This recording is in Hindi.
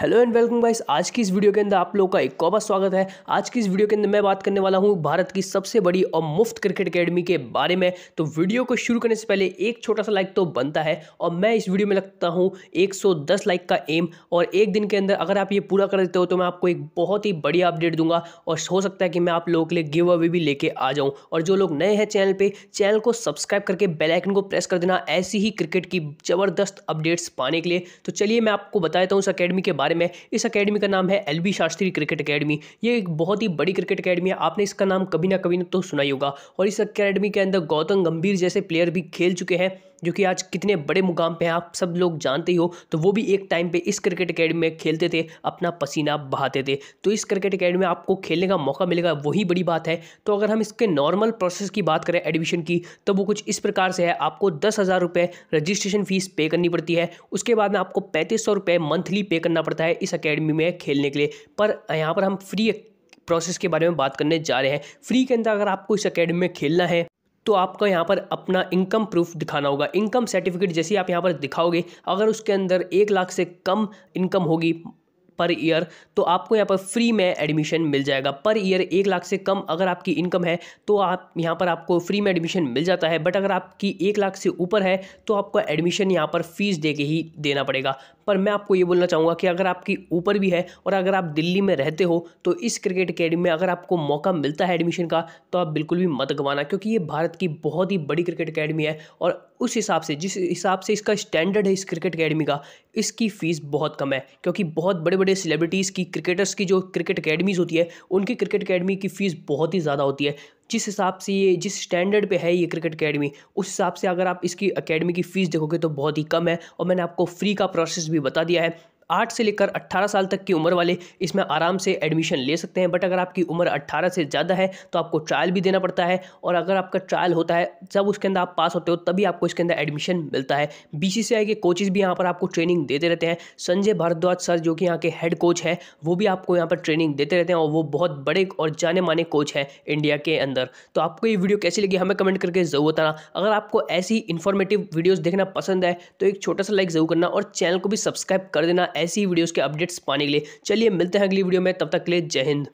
हेलो एंड वेलकम गाइस आज की इस वीडियो के अंदर आप लोगों का एक कौबा स्वागत है आज की इस वीडियो के अंदर मैं बात करने वाला हूं भारत की सबसे बड़ी और मुफ्त क्रिकेट एकेडमी के बारे में तो वीडियो को शुरू करने से पहले एक छोटा सा लाइक तो बनता है और मैं इस वीडियो में लगता हूं 110 लाइक का एम और एक दिन के अंदर अगर आप ये पूरा कर देते हो तो मैं आपको एक बहुत ही बढ़िया अपडेट दूंगा और हो सकता है कि मैं आप लोगों के लिए गिव अवे भी लेके आ जाऊँ और जो लोग नए हैं चैनल पर चैनल को सब्सक्राइब करके बेलाइकन को प्रेस कर देना ऐसी ही क्रिकेट की ज़बरदस्त अपडेट्स पाने के लिए तो चलिए मैं आपको बता देता हूँ उस अकेडमी के बारे बारे में इस अकेडमी का नाम है एल शास्त्री क्रिकेट अकेडमी ये एक बहुत ही बड़ी क्रिकेट अकेडमी है आपने इसका नाम कभी ना कभी ना तो सुना ही होगा और इस अकेडमी के अंदर गौतम गंभीर जैसे प्लेयर भी खेल चुके हैं जो कि आज कितने बड़े मुकाम पे हैं आप सब लोग जानते ही हो तो वो भी एक टाइम पे इस क्रिकेट अकेडमी में खेलते थे अपना पसीना बहाते थे तो इस क्रिकेट अकेडमी में आपको खेलने का मौका मिलेगा वही बड़ी बात है तो अगर हम इसके नॉर्मल प्रोसेस की बात करें एडमिशन की तो वो कुछ इस प्रकार से है आपको दस हज़ार रजिस्ट्रेशन फ़ीस पे करनी पड़ती है उसके बाद में आपको पैंतीस सौ मंथली पे करना पड़ता है पड़ता है इस अकेडमी में खेलने के लिए पर यहाँ पर हम फ्री प्रोसेस के बारे में बात करने जा रहे हैं फ्री के अंदर अगर आपको इस अकेडमी में खेलना है तो आपको यहाँ पर अपना इनकम प्रूफ दिखाना होगा इनकम सर्टिफिकेट जैसे आप यहाँ पर दिखाओगे अगर उसके अंदर एक लाख से कम इनकम होगी पर ईयर तो आपको यहाँ पर फ्री में एडमिशन मिल जाएगा पर ईयर एक लाख से कम अगर आपकी इनकम है तो आप यहाँ पर आपको फ्री में एडमिशन मिल जाता है बट अगर आपकी एक लाख से ऊपर है तो आपको एडमिशन यहाँ पर फीस दे के ही देना पड़ेगा पर मैं आपको ये बोलना चाहूँगा कि अगर आपकी ऊपर भी है और अगर आप दिल्ली में रहते हो तो इस क्रिकेट अकेडमी में अगर आपको मौका मिलता है एडमिशन का तो आप बिल्कुल भी मत गंवाना क्योंकि ये भारत की बहुत ही बड़ी क्रिकेट अकेडमी है और उस हिसाब से जिस हिसाब से इसका स्टैंडर्ड है इस क्रिकेट अकेडमी का इसकी फ़ीस बहुत कम है क्योंकि बहुत बड़े बड़े सेलिब्रिटीज़ की क्रिकेटर्स की जो क्रिकेट अकेडमीज़ होती है उनकी क्रिकेट अकेडमी की फ़ीस बहुत ही ज़्यादा होती है जिस हिसाब से ये जिस स्टैंडर्ड पे है ये क्रिकेट अकेडमी उस हिसाब से अगर आप इसकी अकेडमी की फ़ीस देखोगे तो बहुत ही कम है और मैंने आपको फ्री का प्रोसेस भी बता दिया है आठ से लेकर अट्ठारह साल तक की उम्र वाले इसमें आराम से एडमिशन ले सकते हैं बट अगर आपकी उम्र अट्ठारह से ज़्यादा है तो आपको ट्रायल भी देना पड़ता है और अगर आपका ट्रायल होता है जब उसके अंदर आप पास होते हो तभी आपको इसके अंदर एडमिशन मिलता है बी के कोचेज़ भी यहाँ पर आपको ट्रेनिंग देते रहते हैं संजय भारद्वाज सर जो कि यहाँ के हेड कोच हैं वो भी आपको यहाँ पर ट्रेनिंग देते रहते हैं और वो बहुत बड़े और जाने माने कोच हैं इंडिया के अंदर तो आपको ये वीडियो कैसी लगी हमें कमेंट करके जरूर बताना अगर आपको ऐसी इन्फॉर्मेटिव वीडियोज़ देखना पसंद है तो एक छोटा सा लाइक जरूर करना और चैनल को भी सब्सक्राइब कर देना ऐसी वीडियोस के अपडेट्स पाने के लिए चलिए मिलते हैं अगली वीडियो में तब तक के लिए जय हिंद